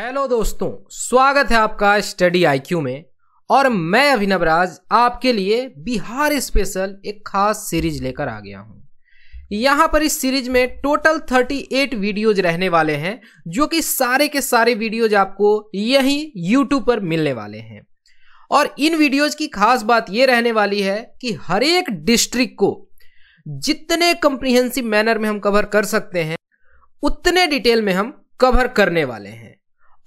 hello दोस्तों स्वागत है आपका स्टडी आईक्यू में और मैं अभिनव राज आपके लिए बिहार स्पेशल एक खास सीरीज लेकर आ गया हूं यहां पर इस सीरीज में टोटल 38 वीडियोज रहने वाले हैं जो कि सारे के सारे वीडियोज आपको यहीं यूट्यूब पर मिलने वाले हैं और इन वीडियोज की खास बात यह रहने वाली है कि हर एक डिस्ट्रिक्ट को जितने कंप्रीहेंसिव मैनर में हम कवर कर सकते हैं उतने डिटेल में हम कवर करने वाले हैं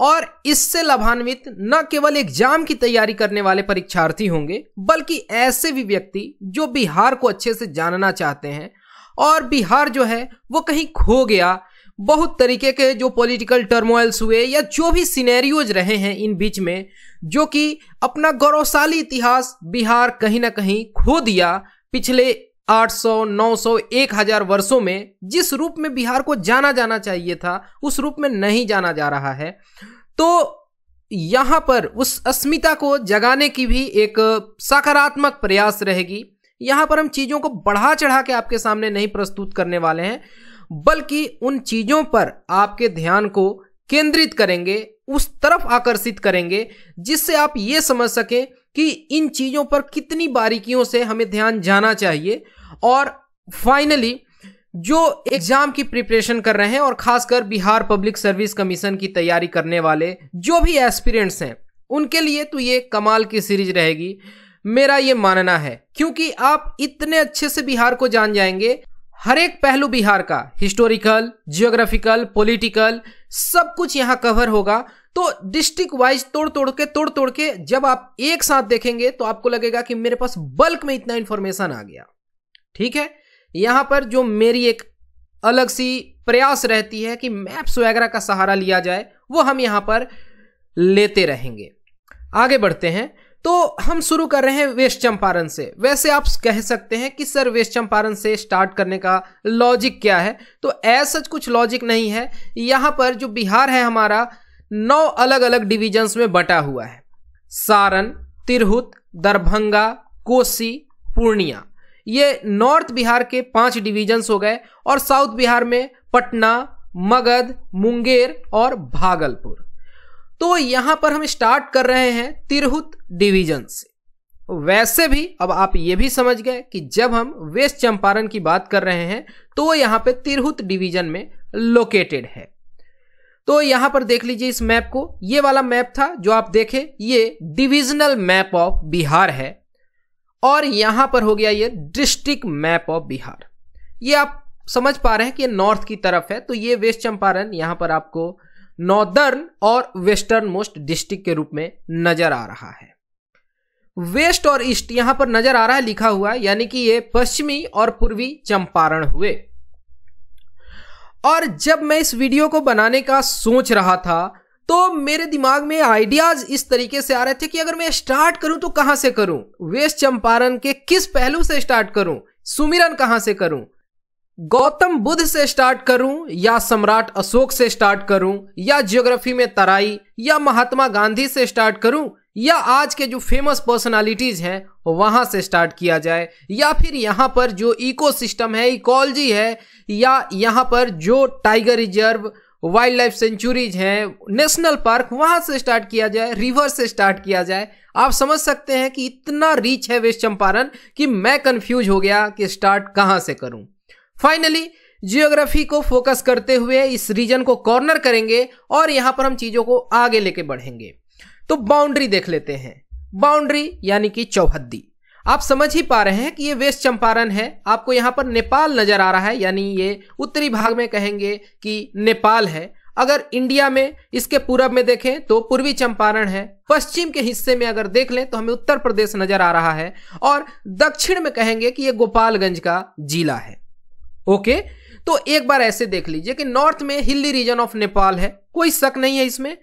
और इससे लाभान्वित न केवल एग्जाम की तैयारी करने वाले परीक्षार्थी होंगे बल्कि ऐसे भी व्यक्ति जो बिहार को अच्छे से जानना चाहते हैं और बिहार जो है वो कहीं खो गया बहुत तरीके के जो पॉलिटिकल टर्मोइल्स हुए या जो भी सिनेरियोज रहे हैं इन बीच में जो कि अपना गौरवशाली इतिहास बिहार कहीं ना कहीं खो दिया पिछले 800, 900, 1000 वर्षों में जिस रूप में बिहार को जाना जाना चाहिए था उस रूप में नहीं जाना जा रहा है तो यहाँ पर उस अस्मिता को जगाने की भी एक सकारात्मक प्रयास रहेगी यहाँ पर हम चीज़ों को बढ़ा चढ़ा के आपके सामने नहीं प्रस्तुत करने वाले हैं बल्कि उन चीज़ों पर आपके ध्यान को केंद्रित करेंगे उस तरफ आकर्षित करेंगे जिससे आप ये समझ सकें कि इन चीज़ों पर कितनी बारीकियों से हमें ध्यान जाना चाहिए और फाइनली जो एग्जाम की प्रिपरेशन कर रहे हैं और खासकर बिहार पब्लिक सर्विस कमीशन की तैयारी करने वाले जो भी एस्पिरेंट्स हैं उनके लिए तो ये कमाल की सीरीज रहेगी मेरा ये मानना है क्योंकि आप इतने अच्छे से बिहार को जान जाएंगे हर एक पहलू बिहार का हिस्टोरिकल जियोग्राफिकल पॉलिटिकल सब कुछ यहाँ कवर होगा तो डिस्ट्रिक्ट वाइज तोड़ तोड़ के तोड़ तोड़ के जब आप एक साथ देखेंगे तो आपको लगेगा कि मेरे पास बल्क में इतना इंफॉर्मेशन आ गया ठीक है यहां पर जो मेरी एक अलग सी प्रयास रहती है कि मैप्स वगैरह का सहारा लिया जाए वो हम यहां पर लेते रहेंगे आगे बढ़ते हैं तो हम शुरू कर रहे हैं वेस्ट चंपारण से वैसे आप कह सकते हैं कि सर वेस्ट चंपारण से स्टार्ट करने का लॉजिक क्या है तो ऐसा कुछ लॉजिक नहीं है यहां पर जो बिहार है हमारा नौ अलग अलग डिवीजन्स में बटा हुआ है सारण तिरहुत दरभंगा कोसी पूर्णिया ये नॉर्थ बिहार के पांच डिवीजन्स हो गए और साउथ बिहार में पटना मगध मुंगेर और भागलपुर तो यहां पर हम स्टार्ट कर रहे हैं तिरहुत डिवीजन से वैसे भी अब आप ये भी समझ गए कि जब हम वेस्ट चंपारण की बात कर रहे हैं तो वो यहां पे तिरहुत डिवीजन में लोकेटेड है तो यहां पर देख लीजिए इस मैप को ये वाला मैप था जो आप देखें ये डिविजनल मैप ऑफ बिहार है और यहां पर हो गया ये डिस्ट्रिक्ट मैप ऑफ बिहार ये आप समझ पा रहे हैं कि नॉर्थ की तरफ है तो ये वेस्ट चंपारण यहां पर आपको नॉर्दर्न और वेस्टर्न मोस्ट डिस्ट्रिक्ट के रूप में नजर आ रहा है वेस्ट और ईस्ट यहां पर नजर आ रहा है लिखा हुआ यानी कि ये पश्चिमी और पूर्वी चंपारण हुए और जब मैं इस वीडियो को बनाने का सोच रहा था तो मेरे दिमाग में आइडियाज इस तरीके से आ रहे थे कि अगर मैं स्टार्ट करूं तो कहां से करूं वेस्ट चंपारण के किस पहलू से स्टार्ट करूं सुमिरन कहां से करूं गौतम बुद्ध से स्टार्ट करूं या सम्राट अशोक से स्टार्ट करूं या ज्योग्राफी में तराई या महात्मा गांधी से स्टार्ट करूं या आज के जो फेमस पर्सनालिटीज़ हैं वहाँ से स्टार्ट किया जाए या फिर यहाँ पर जो इकोसिस्टम है इकोलॉजी है या यहाँ पर जो tiger reserve wildlife sanctuaries हैं नेशनल पार्क वहाँ से स्टार्ट किया जाए रिवर से स्टार्ट किया जाए आप समझ सकते हैं कि इतना रिच है वेस्ट चंपारण कि मैं कन्फ्यूज हो गया कि स्टार्ट कहाँ से करूँ फाइनली जियोग्राफी को फोकस करते हुए इस रीजन को कॉर्नर करेंगे और यहाँ पर हम चीज़ों को आगे लेके बढ़ेंगे तो बाउंड्री देख लेते हैं बाउंड्री यानी कि चौहद्दी आप समझ ही पा रहे हैं कि ये वेस्ट चंपारण है आपको यहाँ पर नेपाल नजर आ रहा है यानी ये उत्तरी भाग में कहेंगे कि नेपाल है अगर इंडिया में इसके पूरब में देखें तो पूर्वी चंपारण है पश्चिम के हिस्से में अगर देख लें तो हमें उत्तर प्रदेश नजर आ रहा है और दक्षिण में कहेंगे कि यह गोपालगंज का जिला है ओके तो एक बार ऐसे देख लीजिए कि नॉर्थ में हिली रीजन ऑफ नेपाल है कोई शक नहीं है इसमें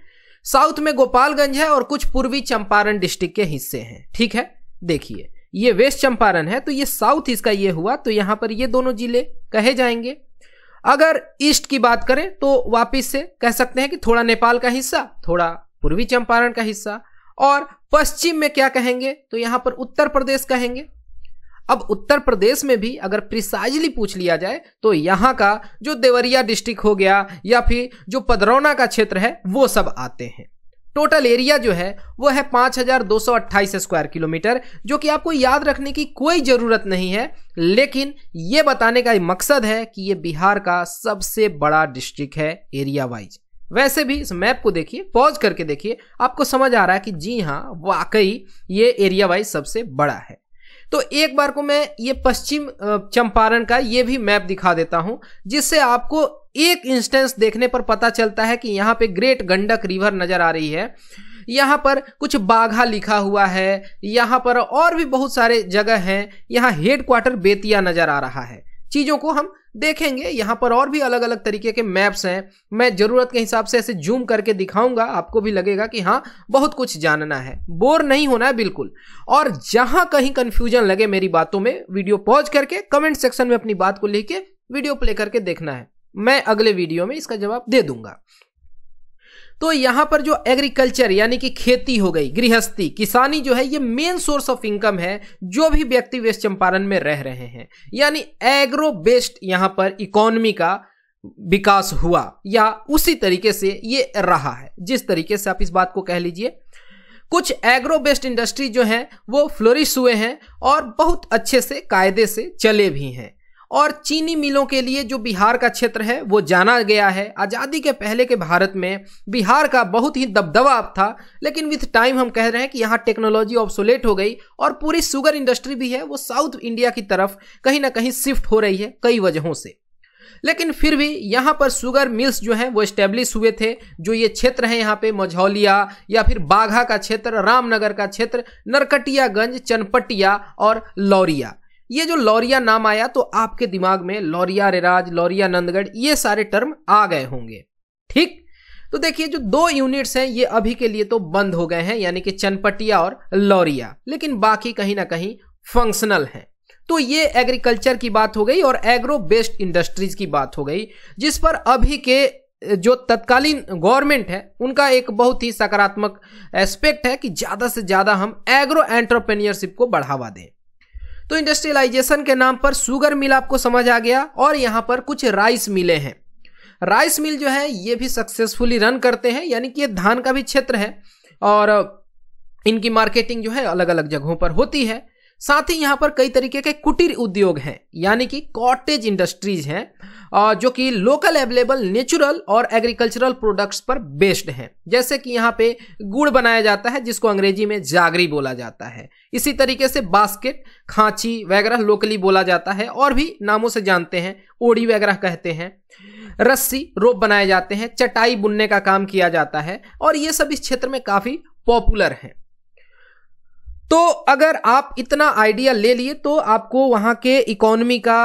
साउथ में गोपालगंज है और कुछ पूर्वी चंपारण डिस्ट्रिक्ट के हिस्से हैं ठीक है देखिए ये वेस्ट चंपारण है तो ये साउथ इसका ये हुआ तो यहां पर ये दोनों जिले कहे जाएंगे अगर ईस्ट की बात करें तो वापिस से कह सकते हैं कि थोड़ा नेपाल का हिस्सा थोड़ा पूर्वी चंपारण का हिस्सा और पश्चिम में क्या कहेंगे तो यहां पर उत्तर प्रदेश कहेंगे अब उत्तर प्रदेश में भी अगर प्रिसाइजली पूछ लिया जाए तो यहाँ का जो देवरिया डिस्ट्रिक्ट हो गया या फिर जो पदरौना का क्षेत्र है वो सब आते हैं टोटल एरिया जो है वो है हजार दो सौ अट्ठाईस स्क्वायर किलोमीटर जो कि आपको याद रखने की कोई ज़रूरत नहीं है लेकिन ये बताने का मकसद है कि ये बिहार का सबसे बड़ा डिस्ट्रिक्ट है एरिया वाइज वैसे भी इस मैप को देखिए पॉज करके देखिए आपको समझ आ रहा है कि जी हाँ वाकई ये एरिया वाइज सबसे बड़ा है तो एक बार को मैं ये पश्चिम चंपारण का ये भी मैप दिखा देता हूं जिससे आपको एक इंस्टेंस देखने पर पता चलता है कि यहाँ पे ग्रेट गंडक रिवर नजर आ रही है यहाँ पर कुछ बाघा लिखा हुआ है यहाँ पर और भी बहुत सारे जगह हैं यहाँ हेड क्वार्टर बेतिया नजर आ रहा है चीज़ों को हम देखेंगे यहाँ पर और भी अलग अलग तरीके के मैप्स हैं मैं ज़रूरत के हिसाब से ऐसे जूम करके दिखाऊंगा आपको भी लगेगा कि हाँ बहुत कुछ जानना है बोर नहीं होना है बिल्कुल और जहाँ कहीं कन्फ्यूजन लगे मेरी बातों में वीडियो पॉज करके कमेंट सेक्शन में अपनी बात को लेके वीडियो प्ले करके देखना है मैं अगले वीडियो में इसका जवाब दे दूंगा तो यहां पर जो एग्रीकल्चर यानी कि खेती हो गई गृहस्थी किसानी जो है ये मेन सोर्स ऑफ इनकम है जो भी व्यक्ति वेस्ट चंपारण में रह रहे हैं यानी एग्रो बेस्ड यहां पर इकोनॉमी का विकास हुआ या उसी तरीके से ये रहा है जिस तरीके से आप इस बात को कह लीजिए कुछ एग्रो बेस्ड इंडस्ट्री जो हैं वो फ्लोरिश हुए हैं और बहुत अच्छे से कायदे से चले भी हैं और चीनी मिलों के लिए जो बिहार का क्षेत्र है वो जाना गया है आज़ादी के पहले के भारत में बिहार का बहुत ही दबदबा था लेकिन विथ टाइम हम कह रहे हैं कि यहाँ टेक्नोलॉजी ऑब्सोलेट हो गई और पूरी शुगर इंडस्ट्री भी है वो साउथ इंडिया की तरफ कहीं ना कहीं शिफ्ट हो रही है कई वजहों से लेकिन फिर भी यहाँ पर शुगर मिल्स जो हैं वो इस्टेब्लिश हुए थे जो ये क्षेत्र हैं यहाँ पे मझौलिया या फिर बाघा का क्षेत्र रामनगर का क्षेत्र नरकटियागंज चनपटिया और लौरिया ये जो लौरिया नाम आया तो आपके दिमाग में लौरिया रेराज लौरिया नंदगढ़ ये सारे टर्म आ गए होंगे ठीक तो देखिए जो दो यूनिट्स हैं ये अभी के लिए तो बंद हो गए हैं यानी कि चनपटिया और लौरिया लेकिन बाकी कहीं ना कहीं फंक्शनल हैं तो ये एग्रीकल्चर की बात हो गई और एग्रो बेस्ड इंडस्ट्रीज की बात हो गई जिस पर अभी के जो तत्कालीन गवर्नमेंट है उनका एक बहुत ही सकारात्मक एस्पेक्ट है कि ज़्यादा से ज़्यादा हम एग्रो एंट्रप्रेनियरशिप को बढ़ावा दें तो इंडस्ट्रियलाइजेशन के नाम पर शुगर मिल आपको समझ आ गया और यहाँ पर कुछ राइस मिले हैं राइस मिल जो है ये भी सक्सेसफुली रन करते हैं यानी कि ये धान का भी क्षेत्र है और इनकी मार्केटिंग जो है अलग अलग जगहों पर होती है साथ ही यहाँ पर कई तरीके के कुटीर उद्योग हैं यानी कि कॉटेज इंडस्ट्रीज हैं जो कि लोकल अवेलेबल नेचुरल और एग्रीकल्चरल प्रोडक्ट्स पर बेस्ड हैं जैसे कि यहाँ पे गुड़ बनाया जाता है जिसको अंग्रेजी में जागरी बोला जाता है इसी तरीके से बास्केट खांची वगैरह लोकली बोला जाता है और भी नामों से जानते हैं ओड़ी वगैरह कहते हैं रस्सी रोप बनाए जाते हैं चटाई बुनने का काम किया जाता है और ये सब इस क्षेत्र में काफ़ी पॉपुलर हैं तो अगर आप इतना आइडिया ले लिए तो आपको वहां के इकोनॉमी का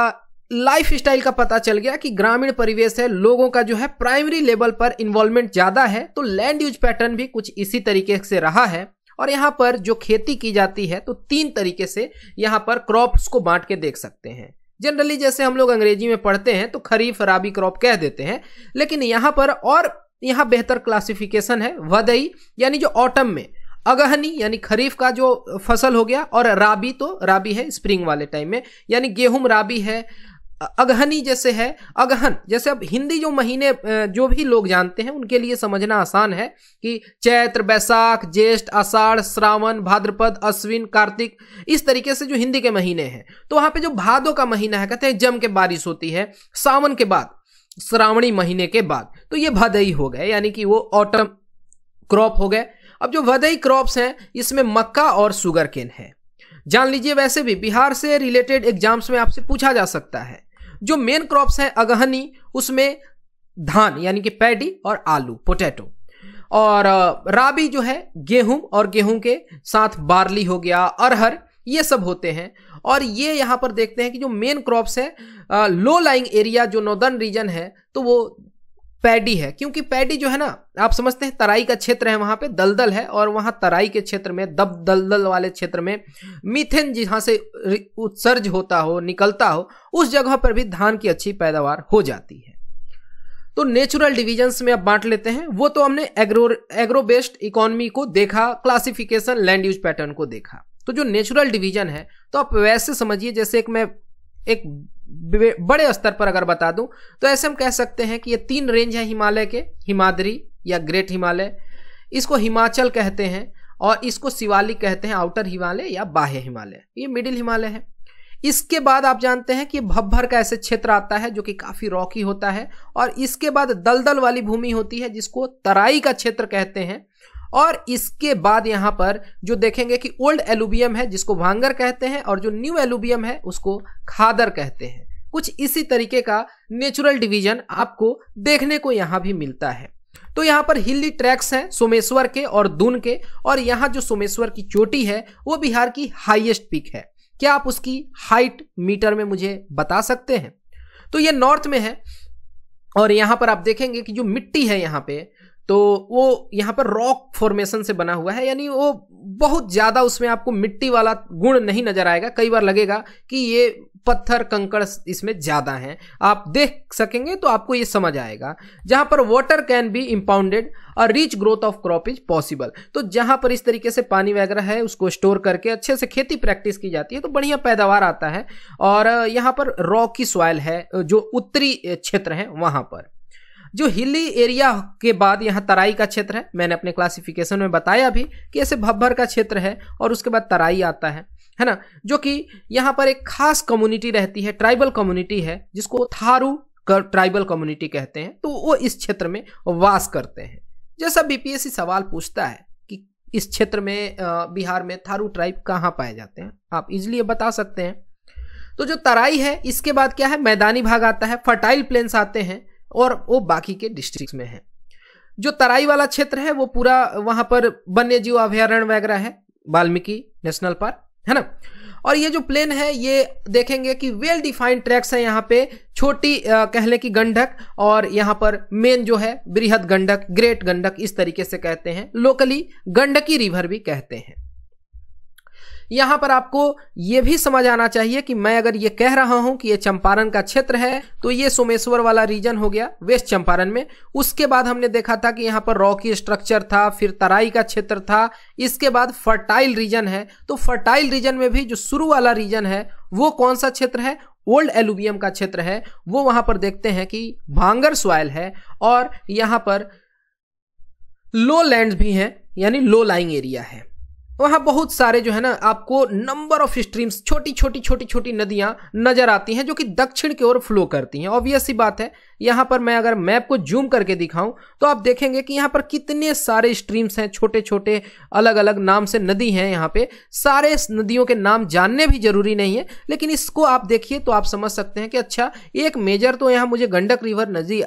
लाइफ स्टाइल का पता चल गया कि ग्रामीण परिवेश है लोगों का जो है प्राइमरी लेवल पर इन्वॉल्वमेंट ज्यादा है तो लैंड यूज पैटर्न भी कुछ इसी तरीके से रहा है और यहाँ पर जो खेती की जाती है तो तीन तरीके से यहाँ पर क्रॉप्स को बांट के देख सकते हैं जनरली जैसे हम लोग अंग्रेजी में पढ़ते हैं तो खरीफ राबी क्रॉप कह देते हैं लेकिन यहाँ पर और यहाँ बेहतर क्लासिफिकेशन है वदई यानी जो ऑटम में अगहनी यानी खरीफ का जो फसल हो गया और राबी तो राबी है स्प्रिंग वाले टाइम में यानी गेहूं राबी है अगहनी जैसे है अगहन जैसे अब हिंदी जो महीने जो भी लोग जानते हैं उनके लिए समझना आसान है कि चैत्र बैसाख ज्येष्ठ आषाढ़ श्रावण भाद्रपद अश्विन कार्तिक इस तरीके से जो हिंदी के महीने हैं तो वहां पे जो भादो का महीना है कहते हैं जम के बारिश होती है सावन के बाद श्रावणी महीने के बाद तो ये भदई हो गए यानी कि वो ऑटम क्रॉप हो गए अब जो वदई क्रॉप्स हैं इसमें मक्का और शुगर केन है जान लीजिए वैसे भी बिहार से रिलेटेड एग्जाम्स में आपसे पूछा जा सकता है जो मेन क्रॉप्स हैं अगहनी उसमें धान यानी कि पैडी और आलू पोटैटो और राबी जो है गेहूं और गेहूं के साथ बार्ली हो गया अरहर ये सब होते हैं और ये यहाँ पर देखते हैं कि जो मेन क्रॉप्स हैं लो लाइंग एरिया जो नॉर्दर्न रीजन है तो वो पैडी है क्योंकि पैडी जो है ना आप समझते हैं तराई का क्षेत्र है वहाँ पे दलदल है और वहाँ तराई के क्षेत्र में दब दलदल वाले क्षेत्र में मीथेन जहाँ से उत्सर्ज होता हो निकलता हो उस जगह पर भी धान की अच्छी पैदावार हो जाती है तो नेचुरल डिविजन्स में आप बांट लेते हैं वो तो हमने एग्रो एग्रो बेस्ड इकोनॉमी को देखा क्लासिफिकेशन लैंड यूज पैटर्न को देखा तो जो नेचुरल डिवीजन है तो आप वैसे समझिए जैसे एक मैं एक बड़े स्तर पर अगर बता दूं तो ऐसे हम कह सकते हैं कि ये तीन रेंज है हिमालय के हिमाद्री या ग्रेट हिमालय इसको हिमाचल कहते हैं और इसको शिवालिक कहते हैं आउटर हिमालय या बाह्य हिमालय ये मिडिल हिमालय है इसके बाद आप जानते हैं कि भब्भर का ऐसे क्षेत्र आता है जो कि काफ़ी रॉकी होता है और इसके बाद दलदल वाली भूमि होती है जिसको तराई का क्षेत्र कहते हैं और इसके बाद यहाँ पर जो देखेंगे कि ओल्ड एलुबियम है जिसको भांगर कहते हैं और जो न्यू एलुबियम है उसको खादर कहते हैं कुछ इसी तरीके का नेचुरल डिवीजन आपको देखने को यहाँ भी मिलता है तो यहाँ पर हिली ट्रैक्स हैं सोमेश्वर के और दून के और यहाँ जो सोमेश्वर की चोटी है वो बिहार की हाइएस्ट पीक है क्या आप उसकी हाइट मीटर में मुझे बता सकते हैं तो ये नॉर्थ में है और यहाँ पर आप देखेंगे कि जो मिट्टी है यहाँ पे तो वो यहाँ पर रॉक फॉर्मेशन से बना हुआ है यानी वो बहुत ज़्यादा उसमें आपको मिट्टी वाला गुण नहीं नज़र आएगा कई बार लगेगा कि ये पत्थर कंकड़ इसमें ज़्यादा हैं आप देख सकेंगे तो आपको ये समझ आएगा जहाँ पर वाटर कैन बी इम्पाउंडेड और rich growth of crop is possible तो जहाँ पर इस तरीके से पानी वगैरह है उसको स्टोर करके अच्छे से खेती प्रैक्टिस की जाती है तो बढ़िया पैदावार आता है और यहाँ पर रॉकी सॉयल है जो उत्तरी क्षेत्र है वहाँ पर जो हिली एरिया के बाद यहाँ तराई का क्षेत्र है मैंने अपने क्लासिफिकेशन में बताया भी कि ऐसे भब्भर का क्षेत्र है और उसके बाद तराई आता है है ना जो कि यहाँ पर एक खास कम्युनिटी रहती है ट्राइबल कम्युनिटी है जिसको थारू ट्राइबल कम्युनिटी कहते हैं तो वो इस क्षेत्र में वास करते हैं जैसा बीपीएससी सवाल पूछता है कि इस क्षेत्र में बिहार में थारू ट्राइब कहाँ पाए जाते हैं आप इजली बता सकते हैं तो जो तराई है इसके बाद क्या है मैदानी भाग आता है फर्टाइल प्लेन्स आते हैं और वो बाकी के डिस्ट्रिक्ट में है जो तराई वाला क्षेत्र है वो पूरा वहां पर वन्य जीव अभ्यारण्य वगैरह है वाल्मीकि नेशनल पार्क है ना और ये जो प्लेन है ये देखेंगे कि वेल डिफाइंड ट्रैक्स है यहाँ पे छोटी कह लें कि गंडक और यहाँ पर मेन जो है बृहद गंडक ग्रेट गंडक इस तरीके से कहते हैं लोकली गंडकी रिवर भी कहते हैं यहां पर आपको यह भी समझ आना चाहिए कि मैं अगर ये कह रहा हूं कि ये चंपारण का क्षेत्र है तो ये सोमेश्वर वाला रीजन हो गया वेस्ट चंपारण में उसके बाद हमने देखा था कि यहां पर रॉकी स्ट्रक्चर था फिर तराई का क्षेत्र था इसके बाद फर्टाइल रीजन है तो फर्टाइल रीजन में भी जो शुरू वाला रीजन है वो कौन सा क्षेत्र है ओल्ड एलुवियम का क्षेत्र है वो वहां पर देखते हैं कि भांगर सॉयल है और यहाँ पर लो लैंड भी हैं यानी लो लाइंग एरिया है वहाँ बहुत सारे जो है ना आपको नंबर ऑफ स्ट्रीम्स छोटी छोटी छोटी छोटी नदियां नजर आती हैं जो कि दक्षिण की ओर फ्लो करती हैं ऑब्वियस ही बात है यहाँ पर मैं अगर मैप को जूम करके दिखाऊं तो आप देखेंगे कि यहाँ पर कितने सारे स्ट्रीम्स हैं छोटे छोटे अलग अलग नाम से नदी हैं यहाँ पे सारे नदियों के नाम जानने भी जरूरी नहीं है लेकिन इसको आप देखिए तो आप समझ सकते हैं कि अच्छा एक मेजर तो यहाँ मुझे गंडक रिवर नदी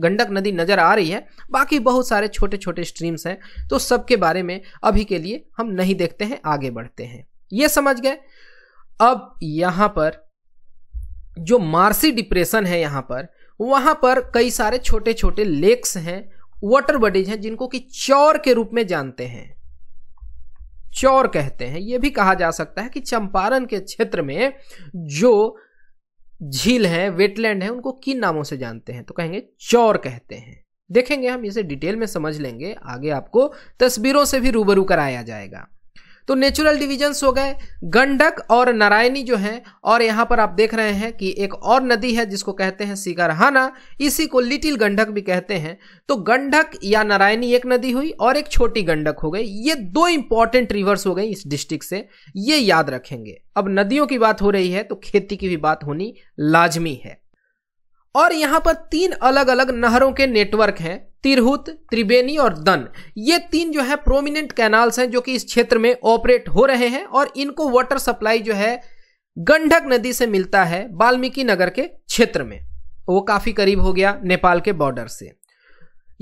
गंडक नदी नजर आ रही है बाकी बहुत सारे छोटे छोटे स्ट्रीम्स हैं तो सबके बारे में अभी के लिए हम नहीं नहीं देखते हैं आगे बढ़ते हैं ये समझ गए अब यहाँ पर जो मार्सी डिप्रेशन है यहाँ पर वहाँ पर कई सारे छोटे छोटे लेक्स हैं वाटर बॉडीज हैं जिनको कि चौर के रूप में जानते हैं चौर कहते हैं यह भी कहा जा सकता है कि चंपारण के क्षेत्र में जो झील है वेटलैंड है उनको किन नामों से जानते हैं तो कहेंगे चौर कहते हैं देखेंगे हम इसे डिटेल में समझ लेंगे आगे आपको तस्वीरों से भी रूबरू कराया जाएगा तो नेचुरल डिविजन्स हो गए गंडक और नारायणी जो हैं और यहाँ पर आप देख रहे हैं कि एक और नदी है जिसको कहते हैं सिगरहाना इसी को लिटिल गंडक भी कहते हैं तो गंडक या नारायणी एक नदी हुई और एक छोटी गंडक हो गई ये दो इंपॉर्टेंट रिवर्स हो गई इस डिस्ट्रिक्ट से ये याद रखेंगे अब नदियों की बात हो रही है तो खेती की भी बात होनी लाजमी है और यहाँ पर तीन अलग अलग नहरों के नेटवर्क हैं तिरहुत त्रिवेणी और दन ये तीन जो है प्रोमिनेंट कैनाल्स हैं जो कि इस क्षेत्र में ऑपरेट हो रहे हैं और इनको वाटर सप्लाई जो है गंडक नदी से मिलता है वाल्मीकि नगर के क्षेत्र में वो काफ़ी करीब हो गया नेपाल के बॉर्डर से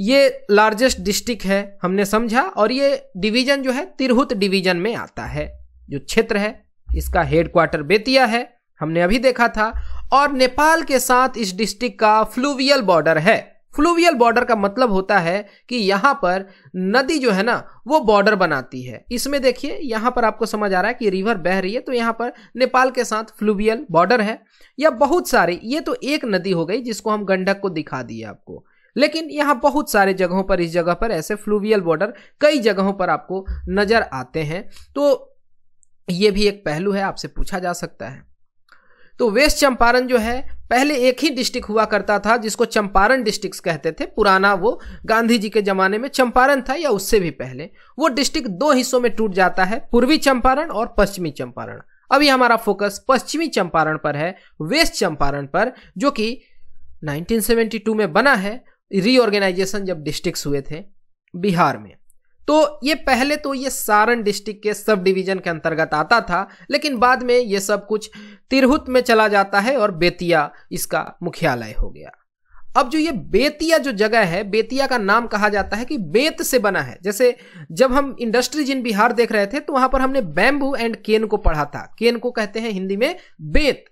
ये लार्जेस्ट डिस्ट्रिक्ट है हमने समझा और ये डिवीजन जो है तिरहुत डिवीजन में आता है जो क्षेत्र है इसका हेडक्वार्टर बेतिया है हमने अभी देखा था और नेपाल के साथ इस डिस्ट्रिक्ट का फ्लूवियल बॉर्डर है फ्लूवियल बॉर्डर का मतलब होता है कि यहाँ पर नदी जो है ना वो बॉर्डर बनाती है इसमें देखिए यहाँ पर आपको समझ आ रहा है कि रिवर बह रही है तो यहाँ पर नेपाल के साथ फ्लूवियल बॉर्डर है या बहुत सारे ये तो एक नदी हो गई जिसको हम गंडक को दिखा दिए आपको लेकिन यहाँ बहुत सारे जगहों पर इस जगह पर ऐसे फ्लूवियल बॉर्डर कई जगहों पर आपको नजर आते हैं तो ये भी एक पहलू है आपसे पूछा जा सकता है तो वेस्ट चंपारण जो है पहले एक ही डिस्ट्रिक्ट हुआ करता था जिसको चंपारण डिस्ट्रिक्ट कहते थे पुराना वो गांधी जी के जमाने में चंपारण था या उससे भी पहले वो डिस्ट्रिक्ट दो हिस्सों में टूट जाता है पूर्वी चंपारण और पश्चिमी चंपारण अभी हमारा फोकस पश्चिमी चंपारण पर है वेस्ट चंपारण पर जो कि 1972 में बना है रीऑर्गेनाइजेशन जब डिस्ट्रिक्ट हुए थे बिहार में तो ये पहले तो ये सारण डिस्ट्रिक्ट के सब डिवीजन के अंतर्गत आता था लेकिन बाद में ये सब कुछ तिरहुत में चला जाता है और बेतिया इसका मुख्यालय हो गया अब जो ये बेतिया जो जगह है बेतिया का नाम कहा जाता है कि बेत से बना है जैसे जब हम इंडस्ट्रीज इन बिहार देख रहे थे तो वहां पर हमने बैम्बू एंड केन को पढ़ा था केन को कहते हैं हिंदी में बेत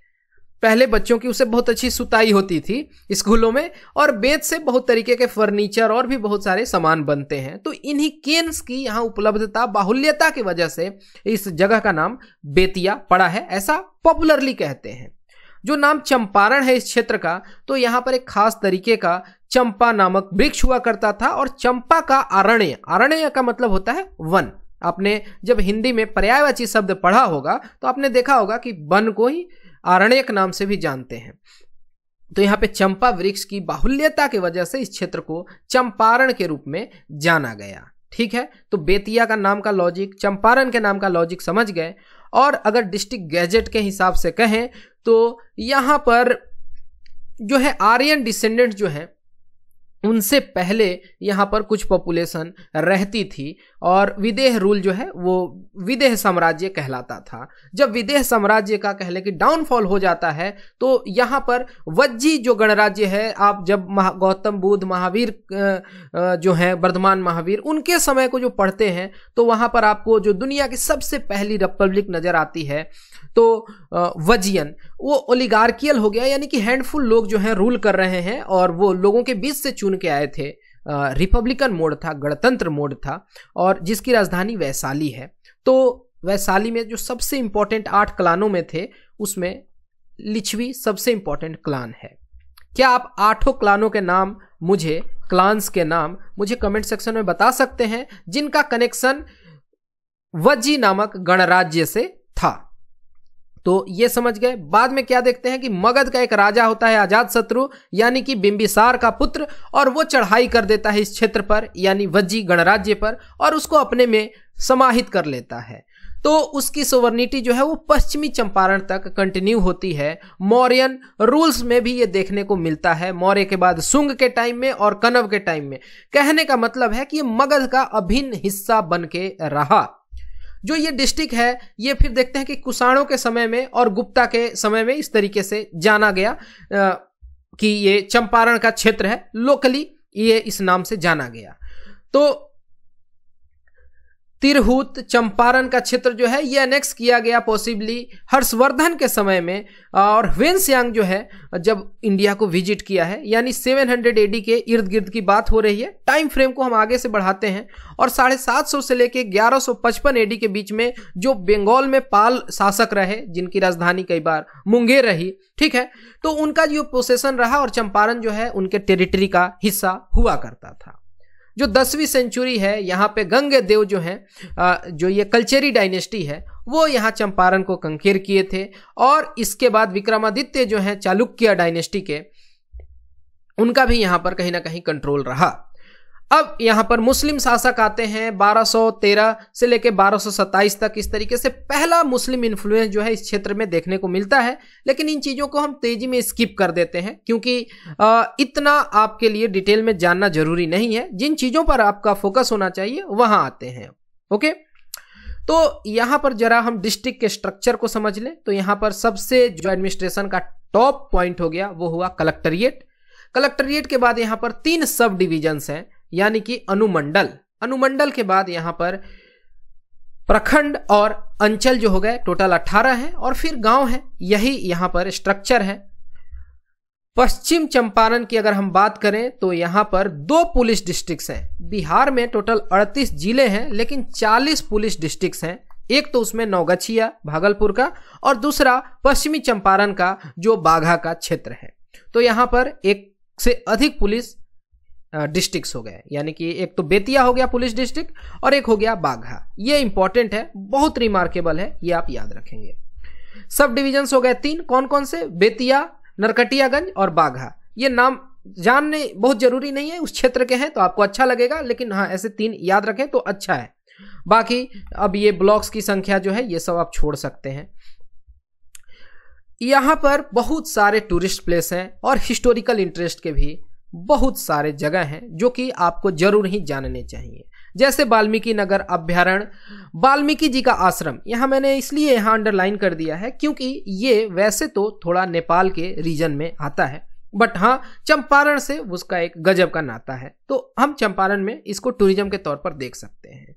पहले बच्चों की उसे बहुत अच्छी सुताई होती थी स्कूलों में और बेत से बहुत तरीके के फर्नीचर और भी बहुत सारे सामान बनते हैं तो इन्हीं केन्स की यहाँ उपलब्धता बाहुल्यता की वजह से इस जगह का नाम बेतिया पड़ा है ऐसा पॉपुलरली कहते हैं जो नाम चंपारण है इस क्षेत्र का तो यहाँ पर एक खास तरीके का चंपा नामक वृक्ष हुआ करता था और चंपा का आरण्य आरण्य का मतलब होता है वन आपने जब हिंदी में पर्यायवाची शब्द पढ़ा होगा तो आपने देखा होगा कि वन को ही आरण्यक नाम से भी जानते हैं तो यहाँ पे चंपा वृक्ष की बाहुल्यता की वजह से इस क्षेत्र को चंपारण के रूप में जाना गया ठीक है तो बेतिया का नाम का लॉजिक चंपारण के नाम का लॉजिक समझ गए और अगर डिस्ट्रिक्ट गैजेट के हिसाब से कहें तो यहाँ पर जो है आर्यन डिसेंडेंट जो है उनसे पहले यहाँ पर कुछ पॉपुलेशन रहती थी और विदेह रूल जो है वो विदेह साम्राज्य कहलाता था जब विदेह साम्राज्य का कहले कि डाउनफॉल हो जाता है तो यहाँ पर वज्जी जो गणराज्य है आप जब महा गौतम बुद्ध महावीर जो हैं वर्धमान महावीर उनके समय को जो पढ़ते हैं तो वहाँ पर आपको जो दुनिया की सबसे पहली रिपब्लिक नज़र आती है तो वजियन वो ओलिगार्कियल हो गया यानी कि हैंडफुल लोग जो हैं रूल कर रहे हैं और वो लोगों के बीच से चुन चुन के आए थे रिपब्लिकन मोड था गणतंत्र मोड था और जिसकी राजधानी वैशाली है तो वैशाली में जो सबसे इम्पोर्टेंट आठ क्लानों में थे उसमें लिच्छवी सबसे इम्पोर्टेंट क्लान है क्या आप आठों क्लानों के नाम मुझे क्लांस के नाम मुझे कमेंट सेक्शन में बता सकते हैं जिनका कनेक्शन वजी नामक गणराज्य से तो ये समझ गए बाद में क्या देखते हैं कि मगध का एक राजा होता है आजाद शत्रु यानी कि बिंबिसार का पुत्र और वो चढ़ाई कर देता है इस क्षेत्र पर यानी वज्जी गणराज्य पर और उसको अपने में समाहित कर लेता है तो उसकी सोवर्निटी जो है वो पश्चिमी चंपारण तक कंटिन्यू होती है मौर्यन रूल्स में भी ये देखने को मिलता है मौर्य के बाद सुंग के टाइम में और कनव के टाइम में कहने का मतलब है कि ये मगध का अभिन्न हिस्सा बन के रहा जो ये डिस्ट्रिक्ट है ये फिर देखते हैं कि कुषाणों के समय में और गुप्ता के समय में इस तरीके से जाना गया आ, कि ये चंपारण का क्षेत्र है लोकली ये इस नाम से जाना गया तो तिरहुत चंपारण का क्षेत्र जो है ये अनेक्स किया गया पॉसिबली हर्षवर्धन के समय में और वेनस्यांग जो है जब इंडिया को विजिट किया है यानी 700 हंड्रेड एडी के इर्द गिर्द की बात हो रही है टाइम फ्रेम को हम आगे से बढ़ाते हैं और साढ़े सात सौ से लेकर ग्यारह सौ पचपन एडी के बीच में जो बंगाल में पाल शासक रहे जिनकी राजधानी कई बार मुंगेर रही ठीक है तो उनका जो पोसेसन रहा और चंपारण जो है उनके टेरिटरी का हिस्सा हुआ करता था जो दसवीं सेंचुरी है यहाँ पे गंगे देव जो हैं जो ये कल्चेरी डायनेस्टी है वो यहाँ चंपारण को कंकेर किए थे और इसके बाद विक्रमादित्य जो हैं चालुक्य डायनेस्टी के उनका भी यहाँ पर कहीं ना कहीं कंट्रोल रहा अब यहां पर मुस्लिम शासक आते हैं 1213 से लेकर 1227 तक इस तरीके से पहला मुस्लिम इन्फ्लुएंस जो है इस क्षेत्र में देखने को मिलता है लेकिन इन चीज़ों को हम तेजी में स्किप कर देते हैं क्योंकि इतना आपके लिए डिटेल में जानना जरूरी नहीं है जिन चीज़ों पर आपका फोकस होना चाहिए वहां आते हैं ओके तो यहां पर जरा हम डिस्ट्रिक्ट के स्ट्रक्चर को समझ लें तो यहां पर सबसे जो एडमिनिस्ट्रेशन का टॉप पॉइंट हो गया वो हुआ कलेक्टरिएट कलेक्टरिएट के बाद यहां पर तीन सब डिविजन्स हैं यानी कि अनुमंडल अनुमंडल के बाद यहाँ पर प्रखंड और अंचल जो हो गए टोटल 18 हैं और फिर गांव है यही यहाँ पर स्ट्रक्चर है पश्चिम चंपारण की अगर हम बात करें तो यहाँ पर दो पुलिस डिस्ट्रिक्ट्स हैं बिहार में टोटल 38 जिले हैं लेकिन 40 पुलिस डिस्ट्रिक्ट्स हैं एक तो उसमें नौगछिया भागलपुर का और दूसरा पश्चिमी चंपारण का जो बाघा का क्षेत्र है तो यहाँ पर एक से अधिक पुलिस डिस्ट्रिक्ट्स हो गए यानी कि एक तो बेतिया हो गया पुलिस डिस्ट्रिक्ट और एक हो गया बाघा ये इंपॉर्टेंट है बहुत रिमार्केबल है ये आप याद रखेंगे सब डिविजन्स हो गए तीन कौन कौन से बेतिया नरकटियागंज और बाघा ये नाम जानने बहुत जरूरी नहीं है उस क्षेत्र के हैं तो आपको अच्छा लगेगा लेकिन हाँ ऐसे तीन याद रखें तो अच्छा है बाकी अब ये ब्लॉक्स की संख्या जो है ये सब आप छोड़ सकते हैं यहाँ पर बहुत सारे टूरिस्ट प्लेस हैं और हिस्टोरिकल इंटरेस्ट के भी बहुत सारे जगह हैं जो कि आपको जरूर ही जानने चाहिए जैसे वाल्मीकि नगर अभ्यारण्य वाल्मीकि जी का आश्रम यहाँ मैंने इसलिए यहाँ अंडरलाइन कर दिया है क्योंकि ये वैसे तो थोड़ा नेपाल के रीजन में आता है बट हाँ चंपारण से उसका एक गजब का नाता है तो हम चंपारण में इसको टूरिज्म के तौर पर देख सकते हैं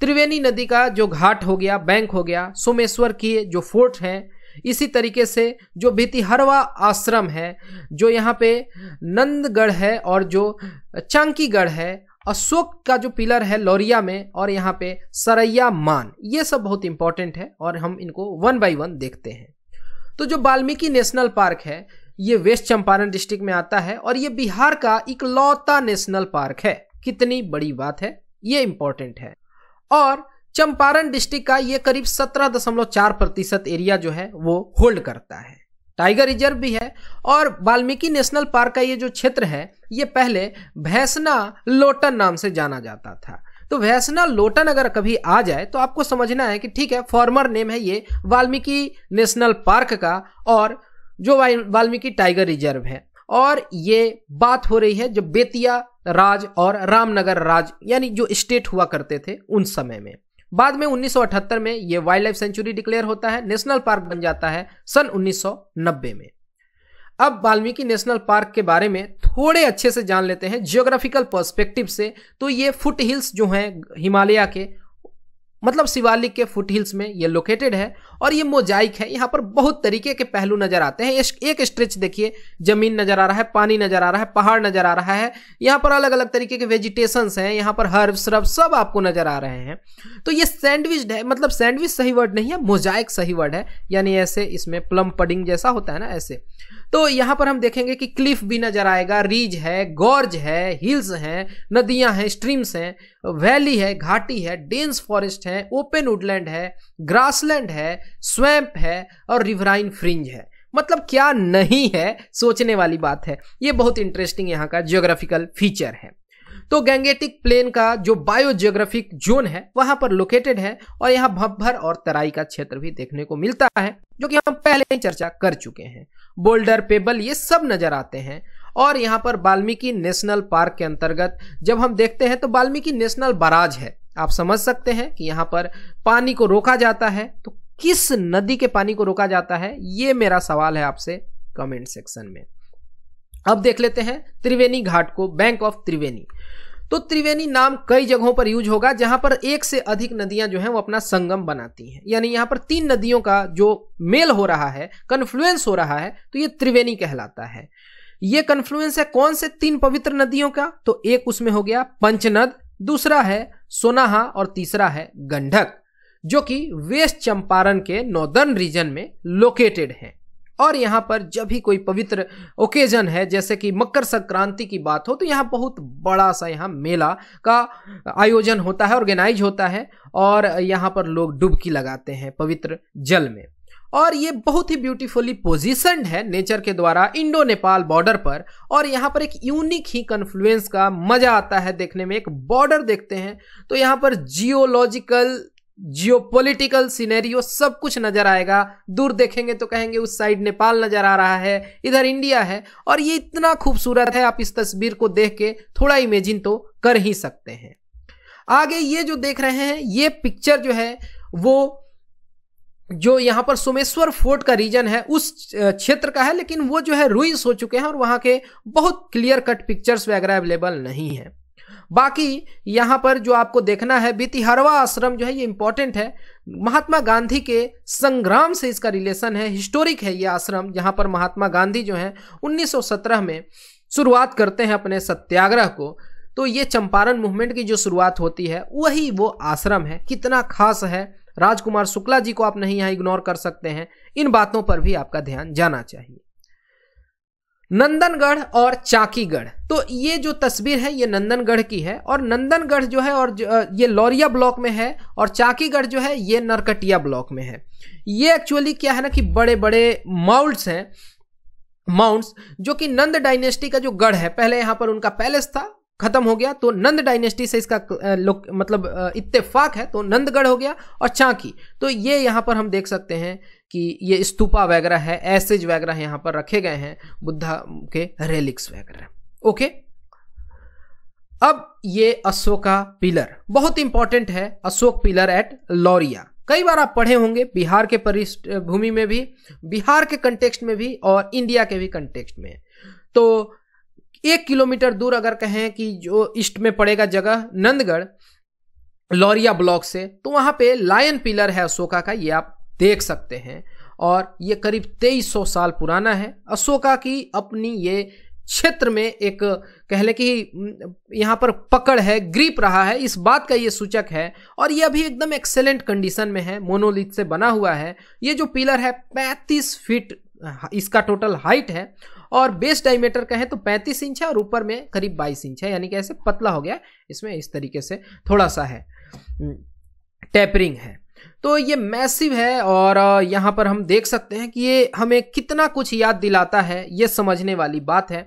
त्रिवेणी नदी का जो घाट हो गया बैंक हो गया सोमेश्वर की जो फोर्ट हैं इसी तरीके से जो भितिहरवा आश्रम है जो यहाँ पे नंदगढ़ है और जो चांकीगढ़ है अशोक का जो पिलर है लौरिया में और यहाँ पे सरैया मान ये सब बहुत इंपॉर्टेंट है और हम इनको वन बाई वन देखते हैं तो जो वाल्मीकि नेशनल पार्क है ये वेस्ट चंपारण डिस्ट्रिक्ट में आता है और ये बिहार का इकलौता नेशनल पार्क है कितनी बड़ी बात है ये इंपॉर्टेंट है और चंपारण डिस्ट्रिक्ट का ये करीब 17.4 प्रतिशत एरिया जो है वो होल्ड करता है टाइगर रिजर्व भी है और वाल्मीकि नेशनल पार्क का ये जो क्षेत्र है ये पहले भैंसना लोटन नाम से जाना जाता था तो वैसना लोटन अगर कभी आ जाए तो आपको समझना है कि ठीक है फॉर्मर नेम है ये वाल्मीकि नेशनल पार्क का और जो वाल्मीकि टाइगर रिजर्व है और ये बात हो रही है जो बेतिया राज और रामनगर राज यानी जो स्टेट हुआ करते थे उन समय में बाद में 1978 में यह वाइल्ड लाइफ सेंचुरी डिक्लेयर होता है नेशनल पार्क बन जाता है सन 1990 में अब वाल्मीकि नेशनल पार्क के बारे में थोड़े अच्छे से जान लेते हैं जियोग्राफिकल पर्सपेक्टिव से तो ये फुट हिल्स जो हैं हिमालय के मतलब शिवालिक के फुट हिल्स में ये लोकेटेड है और ये मोजाइक है यहाँ पर बहुत तरीके के पहलू नजर आते हैं एक स्ट्रेच देखिए जमीन नजर आ रहा है पानी नजर आ रहा है पहाड़ नजर आ रहा है यहाँ पर अलग अलग तरीके के वेजिटेशन हैं यहाँ पर हर्ब श्रब सब आपको नजर आ रहे हैं तो ये सैंडविच है मतलब सैंडविच सही वर्ड नहीं है मोजाइक सही वर्ड है यानी ऐसे इसमें प्लम पडिंग जैसा होता है ना ऐसे तो यहाँ पर हम देखेंगे कि क्लिफ भी नजर आएगा रीज है गॉर्ज है हिल्स हैं नदियां हैं स्ट्रीम्स हैं वैली है घाटी है डेंस फॉरेस्ट है ओपन वुडलैंड है ग्रासलैंड है स्वैम्प है और रिवराइन फ्रिंज है मतलब क्या नहीं है सोचने वाली बात है ये बहुत इंटरेस्टिंग यहाँ का जियोग्राफिकल फीचर है तो गैंगेटिक प्लेन का जो बायोजियोग्राफिक जोन है वहां पर लोकेटेड है और यहाँ भब्भर और तराई का क्षेत्र भी देखने को मिलता है जो कि हम पहले ही चर्चा कर चुके हैं बोल्डर पेबल ये सब नज़र आते हैं और यहाँ पर वाल्मीकि नेशनल पार्क के अंतर्गत जब हम देखते हैं तो वाल्मीकि नेशनल बराज है आप समझ सकते हैं कि यहाँ पर पानी को रोका जाता है तो किस नदी के पानी को रोका जाता है ये मेरा सवाल है आपसे कमेंट सेक्शन में अब देख लेते हैं त्रिवेणी घाट को बैंक ऑफ त्रिवेणी तो त्रिवेणी नाम कई जगहों पर यूज होगा जहां पर एक से अधिक नदियां जो हैं वो अपना संगम बनाती हैं यानी यहां पर तीन नदियों का जो मेल हो रहा है कन्फ्लुएंस हो रहा है तो ये त्रिवेणी कहलाता है ये कन्फ्लुएंस है कौन से तीन पवित्र नदियों का तो एक उसमें हो गया पंचनद दूसरा है सोनाहा और तीसरा है गंडक जो कि वेस्ट चंपारण के नॉर्दर्न रीजन में लोकेटेड है और यहाँ पर जब भी कोई पवित्र ओकेजन है जैसे कि मकर संक्रांति की बात हो तो यहाँ बहुत बड़ा सा यहाँ मेला का आयोजन होता है ऑर्गेनाइज होता है और यहाँ पर लोग डुबकी लगाते हैं पवित्र जल में और ये बहुत ही ब्यूटीफुली पोजिशन है नेचर के द्वारा इंडो नेपाल बॉर्डर पर और यहाँ पर एक यूनिक ही कन्फ्लुएंस का मजा आता है देखने में एक बॉर्डर देखते हैं तो यहाँ पर जियोलॉजिकल जियोपॉलिटिकल सिनेरियो सब कुछ नजर आएगा दूर देखेंगे तो कहेंगे उस साइड नेपाल नजर आ रहा है इधर इंडिया है और ये इतना खूबसूरत है आप इस तस्वीर को देख के थोड़ा इमेजिन तो कर ही सकते हैं आगे ये जो देख रहे हैं ये पिक्चर जो है वो जो यहाँ पर सोमेश्वर फोर्ट का रीजन है उस क्षेत्र का है लेकिन वो जो है रूइंस हो चुके हैं और वहाँ के बहुत क्लियर कट पिक्चर्स वगैरह अवेलेबल नहीं है बाकी यहाँ पर जो आपको देखना है बितिहरवा आश्रम जो है ये इंपॉर्टेंट है महात्मा गांधी के संग्राम से इसका रिलेशन है हिस्टोरिक है ये आश्रम जहाँ पर महात्मा गांधी जो है 1917 में शुरुआत करते हैं अपने सत्याग्रह को तो ये चंपारण मूवमेंट की जो शुरुआत होती है वही वो आश्रम है कितना खास है राजकुमार शुक्ला जी को आप नहीं यहाँ इग्नोर कर सकते हैं इन बातों पर भी आपका ध्यान जाना चाहिए नंदनगढ़ और चाकीगढ़ तो ये जो तस्वीर है ये नंदनगढ़ की है और नंदनगढ़ जो है और ये लौरिया ब्लॉक में है और चाकीगढ़ जो है ये नरकटिया ब्लॉक में है ये एक्चुअली क्या है ना कि बड़े बड़े माउंट्स हैं माउंट्स जो कि नंद डायनेस्टी का जो गढ़ है पहले यहाँ पर उनका पैलेस था खत्म हो गया तो नंद डायनेस्टी से इसका मतलब इत्तेफाक है तो नंदगढ़ हो गया और चाकी तो ये यहाँ पर हम देख सकते हैं कि ये स्तूपा वगैरह है एसेज वगैरह यहाँ पर रखे गए हैं बुद्धा के रेलिक्स वगैरह ओके अब ये अशोका पिलर बहुत इंपॉर्टेंट है अशोक पिलर एट लौरिया कई बार आप पढ़े होंगे बिहार के भूमि में भी बिहार के कंटेक्स्ट में भी और इंडिया के भी कंटेक्स्ट में तो एक किलोमीटर दूर अगर कहें कि जो ईस्ट में पड़ेगा जगह नंदगढ़ लौरिया ब्लॉक से तो वहां पे लायन पिलर है अशोका का ये आप देख सकते हैं और ये करीब 2300 साल पुराना है अशोका की अपनी ये क्षेत्र में एक कह लें कि यहाँ पर पकड़ है ग्रीप रहा है इस बात का ये सूचक है और ये अभी एकदम एक्सेलेंट कंडीशन में है मोनोलिथ से बना हुआ है ये जो पिलर है 35 फीट हाँ, इसका टोटल हाइट है और बेस डायमीटर कहें तो 35 इंच है और ऊपर में करीब 22 इंच है यानी कि ऐसे पतला हो गया इसमें इस तरीके से थोड़ा सा है टैपरिंग है तो ये मैसिव है और यहाँ पर हम देख सकते हैं कि ये हमें कितना कुछ याद दिलाता है ये समझने वाली बात है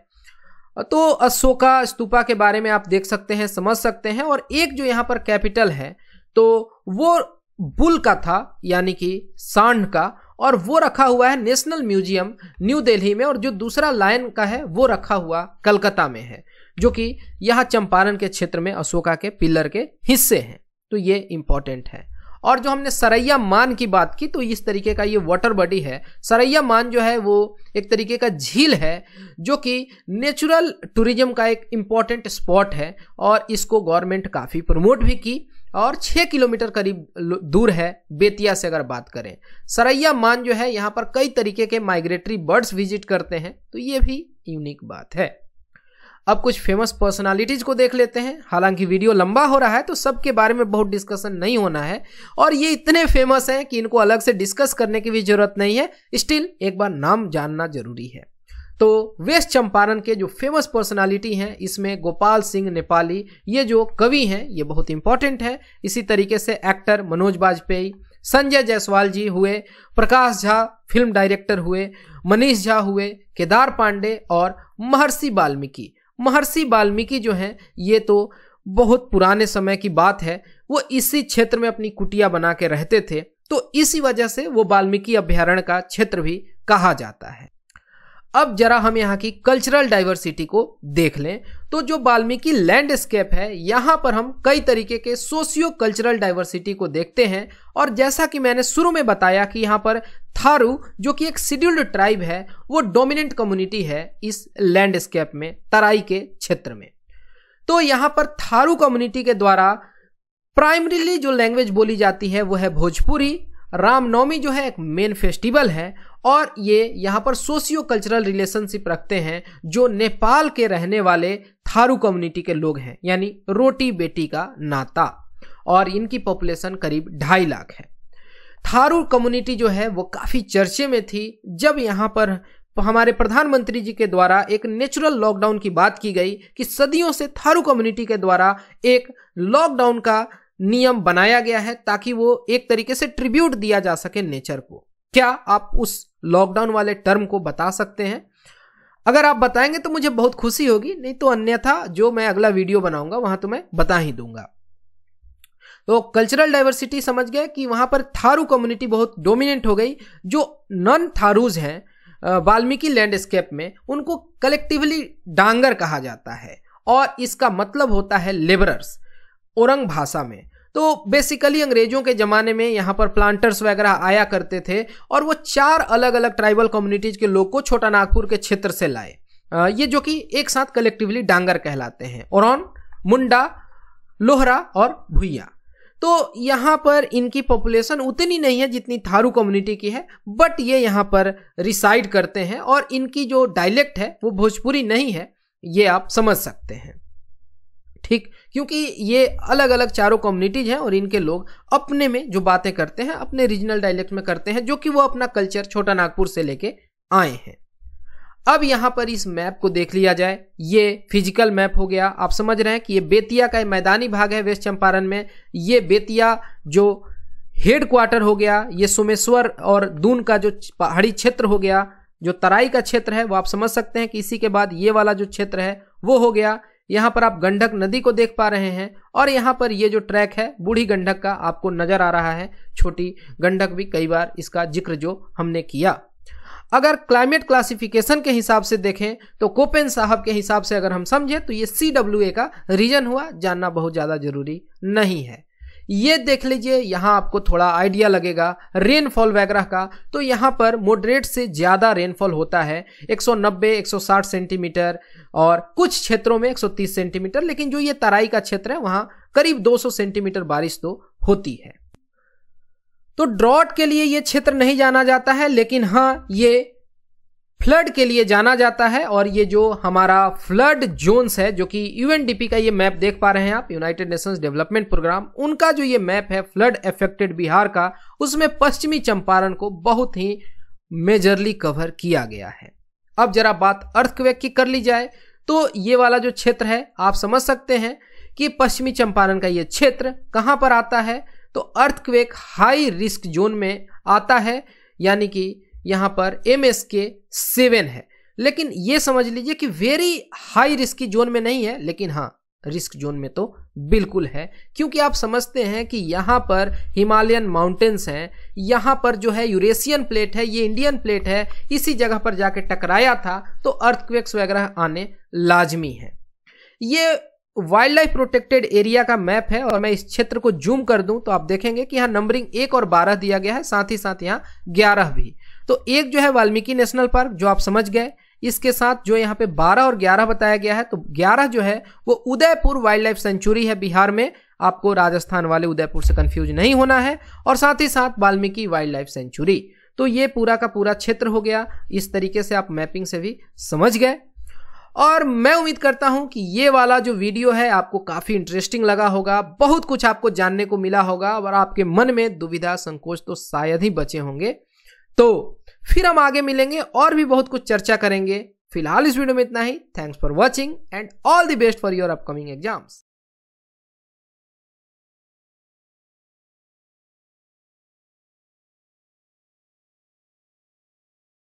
तो अशोका स्तूपा के बारे में आप देख सकते हैं समझ सकते हैं और एक जो यहाँ पर कैपिटल है तो वो बुल का था यानी कि सांड का और वो रखा हुआ है नेशनल म्यूजियम न्यू दिल्ली में और जो दूसरा लायन का है वो रखा हुआ कलकत्ता में है जो कि यह चंपारण के क्षेत्र में अशोका के पिलर के हिस्से हैं तो ये इम्पॉर्टेंट है और जो हमने सरैया मान की बात की तो इस तरीके का ये वाटर बॉडी है सरैया मान जो है वो एक तरीके का झील है जो कि नेचुरल टूरिज्म का एक इम्पॉर्टेंट स्पॉट है और इसको गवर्नमेंट काफ़ी प्रमोट भी की और छः किलोमीटर करीब दूर है बेतिया से अगर बात करें सरैया मान जो है यहाँ पर कई तरीके के माइग्रेटरी बर्ड्स विजिट करते हैं तो ये भी यूनिक बात है अब कुछ फेमस पर्सनालिटीज को देख लेते हैं हालांकि वीडियो लंबा हो रहा है तो सबके बारे में बहुत डिस्कशन नहीं होना है और ये इतने फेमस हैं कि इनको अलग से डिस्कस करने की भी जरूरत नहीं है स्टिल एक बार नाम जानना जरूरी है तो वेस्ट चंपारण के जो फेमस पर्सनालिटी हैं इसमें गोपाल सिंह नेपाली ये जो कवि हैं ये बहुत इंपॉर्टेंट है इसी तरीके से एक्टर मनोज वाजपेयी संजय जायसवाल जी हुए प्रकाश झा फिल्म डायरेक्टर हुए मनीष झा हुए केदार पांडे और महर्षि वाल्मीकि महर्षि वाल्मीकि जो हैं ये तो बहुत पुराने समय की बात है वो इसी क्षेत्र में अपनी कुटिया बना के रहते थे तो इसी वजह से वो वाल्मीकि अभ्यारण्य का क्षेत्र भी कहा जाता है अब जरा हम यहाँ की कल्चरल डाइवर्सिटी को देख लें तो जो वाल्मीकि लैंडस्केप है यहाँ पर हम कई तरीके के सोशियो कल्चरल डाइवर्सिटी को देखते हैं और जैसा कि मैंने शुरू में बताया कि यहाँ पर थारू जो कि एक शेड्यूल्ड ट्राइब है वो डोमिनेंट कम्युनिटी है इस लैंडस्केप में तराई के क्षेत्र में तो यहाँ पर थारू कम्युनिटी के द्वारा प्राइमरीली जो लैंग्वेज बोली जाती है वो है भोजपुरी रामनवमी जो है एक मेन फेस्टिवल है और ये यहाँ पर सोशियो कल्चरल रिलेशनशिप रखते हैं जो नेपाल के रहने वाले थारू कम्युनिटी के लोग हैं यानी रोटी बेटी का नाता और इनकी पॉपुलेशन करीब ढाई लाख है थारू कम्युनिटी जो है वो काफ़ी चर्चे में थी जब यहाँ पर हमारे प्रधानमंत्री जी के द्वारा एक नेचुरल लॉकडाउन की बात की गई कि सदियों से थारू कम्युनिटी के द्वारा एक लॉकडाउन का नियम बनाया गया है ताकि वो एक तरीके से ट्रिब्यूट दिया जा सके नेचर को क्या आप उस लॉकडाउन वाले टर्म को बता सकते हैं अगर आप बताएंगे तो मुझे बहुत खुशी होगी नहीं तो अन्यथा जो मैं अगला वीडियो बनाऊंगा वहां तो मैं बता ही दूंगा तो कल्चरल डाइवर्सिटी समझ गए कि वहां पर थारू कम्युनिटी बहुत डोमिनेंट हो गई जो नॉन थारूज हैं वाल्मीकि लैंडस्केप में उनको कलेक्टिवली डांगर कहा जाता है और इसका मतलब होता है लेबरर्स औरंग भाषा में तो बेसिकली अंग्रेजों के ज़माने में यहाँ पर प्लांटर्स वगैरह आया करते थे और वो चार अलग अलग ट्राइबल कम्युनिटीज़ के लोग को छोटा नागपुर के क्षेत्र से लाए ये जो कि एक साथ कलेक्टिवली डांगर कहलाते हैं औरन मुंडा लोहरा और भुइया तो यहाँ पर इनकी पॉपुलेशन उतनी नहीं है जितनी थारू कम्युनिटी की है बट ये यहाँ पर रिसाइड करते हैं और इनकी जो डायलेक्ट है वो भोजपुरी नहीं है ये आप समझ सकते हैं ठीक क्योंकि ये अलग अलग चारों कम्युनिटीज़ हैं और इनके लोग अपने में जो बातें करते हैं अपने रीजनल डायलेक्ट में करते हैं जो कि वो अपना कल्चर छोटा नागपुर से लेके आए हैं अब यहाँ पर इस मैप को देख लिया जाए ये फिजिकल मैप हो गया आप समझ रहे हैं कि ये बेतिया का मैदानी भाग है वेस्ट चंपारण में ये बेतिया जो हेड क्वार्टर हो गया ये सोमेश्वर और दून का जो पहाड़ी क्षेत्र हो गया जो तराई का क्षेत्र है वो आप समझ सकते हैं कि इसी के बाद ये वाला जो क्षेत्र है वो हो गया यहाँ पर आप गंडक नदी को देख पा रहे हैं और यहाँ पर ये जो ट्रैक है बूढ़ी गंडक का आपको नजर आ रहा है छोटी गंडक भी कई बार इसका जिक्र जो हमने किया अगर क्लाइमेट क्लासिफिकेशन के हिसाब से देखें तो कोपेन साहब के हिसाब से अगर हम समझें तो ये सी का रीजन हुआ जानना बहुत ज़्यादा जरूरी नहीं है ये देख लीजिए यहाँ आपको थोड़ा आइडिया लगेगा रेनफॉल वगैरह का तो यहाँ पर मोडरेट से ज़्यादा रेनफॉल होता है 190 160 सेंटीमीटर और कुछ क्षेत्रों में 130 सेंटीमीटर लेकिन जो ये तराई का क्षेत्र है वहाँ करीब 200 सेंटीमीटर बारिश तो होती है तो ड्रॉट के लिए ये क्षेत्र नहीं जाना जाता है लेकिन हाँ ये फ्लड के लिए जाना जाता है और ये जो हमारा फ्लड जोन्स है जो कि यूएनडीपी का ये मैप देख पा रहे हैं आप यूनाइटेड नेशंस डेवलपमेंट प्रोग्राम उनका जो ये मैप है फ्लड एफेक्टेड बिहार का उसमें पश्चिमी चंपारण को बहुत ही मेजरली कवर किया गया है अब जरा बात अर्थक्वेक की कर ली जाए तो ये वाला जो क्षेत्र है आप समझ सकते हैं कि पश्चिमी चंपारण का ये क्षेत्र कहाँ पर आता है तो अर्थक्वेक हाई रिस्क जोन में आता है यानी कि यहाँ पर एम एस के सेवन है लेकिन ये समझ लीजिए कि वेरी हाई रिस्क की जोन में नहीं है लेकिन हाँ रिस्क जोन में तो बिल्कुल है क्योंकि आप समझते हैं कि यहाँ पर हिमालयन माउंटेन्स हैं यहाँ पर जो है यूरेशियन प्लेट है ये इंडियन प्लेट है इसी जगह पर जाके टकराया था तो अर्थक्वेक्स वगैरह आने लाजमी है ये वाइल्ड लाइफ प्रोटेक्टेड एरिया का मैप है और मैं इस क्षेत्र को जूम कर दूं तो आप देखेंगे कि यहाँ नंबरिंग एक और बारह दिया गया है साथ ही साथ यहाँ ग्यारह भी तो एक जो है वाल्मीकि नेशनल पार्क जो आप समझ गए इसके साथ जो यहाँ पे 12 और 11 बताया गया है तो 11 जो है वो उदयपुर वाइल्ड लाइफ सेंचुरी है बिहार में आपको राजस्थान वाले उदयपुर से कंफ्यूज नहीं होना है और साथ ही साथ वाल्मीकि वाइल्ड लाइफ सेंचुरी तो ये पूरा का पूरा क्षेत्र हो गया इस तरीके से आप मैपिंग से भी समझ गए और मैं उम्मीद करता हूं कि ये वाला जो वीडियो है आपको काफ़ी इंटरेस्टिंग लगा होगा बहुत कुछ आपको जानने को मिला होगा और आपके मन में दुविधा संकोच तो शायद ही बचे होंगे तो फिर हम आगे मिलेंगे और भी बहुत कुछ चर्चा करेंगे फिलहाल इस वीडियो में इतना ही thanks for watching and all the best for your upcoming exams